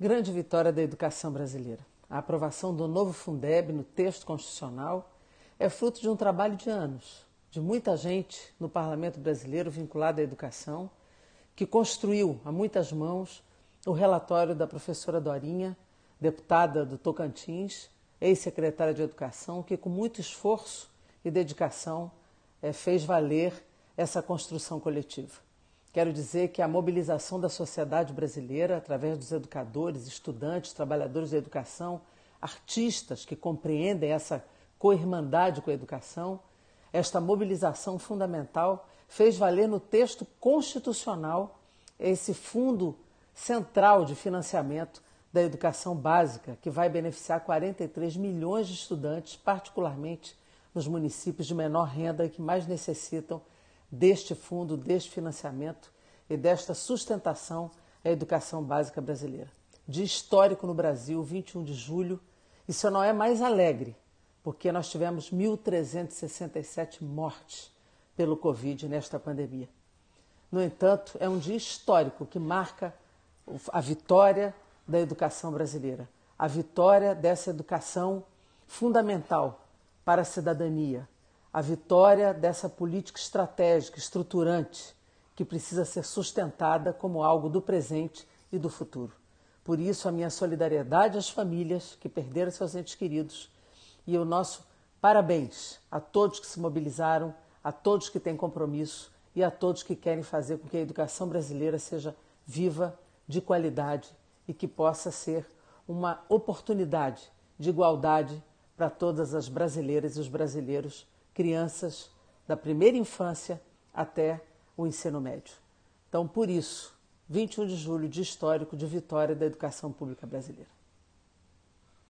Grande vitória da educação brasileira. A aprovação do novo Fundeb no texto constitucional é fruto de um trabalho de anos, de muita gente no parlamento brasileiro vinculada à educação, que construiu a muitas mãos o relatório da professora Dorinha, deputada do Tocantins, ex-secretária de Educação, que com muito esforço e dedicação eh, fez valer essa construção coletiva. Quero dizer que a mobilização da sociedade brasileira, através dos educadores, estudantes, trabalhadores da educação, artistas que compreendem essa coirmandade com a educação, esta mobilização fundamental fez valer no texto constitucional esse fundo central de financiamento da educação básica, que vai beneficiar 43 milhões de estudantes, particularmente nos municípios de menor renda que mais necessitam deste fundo, deste financiamento e desta sustentação à educação básica brasileira. Dia histórico no Brasil, 21 de julho, e não é mais alegre, porque nós tivemos 1.367 mortes pelo Covid nesta pandemia. No entanto, é um dia histórico que marca a vitória da educação brasileira, a vitória dessa educação fundamental para a cidadania, a vitória dessa política estratégica, estruturante, que precisa ser sustentada como algo do presente e do futuro. Por isso, a minha solidariedade às famílias que perderam seus entes queridos e o nosso parabéns a todos que se mobilizaram, a todos que têm compromisso e a todos que querem fazer com que a educação brasileira seja viva, de qualidade e que possa ser uma oportunidade de igualdade para todas as brasileiras e os brasileiros crianças da primeira infância até o ensino médio. Então, por isso, 21 de julho, dia histórico de vitória da educação pública brasileira.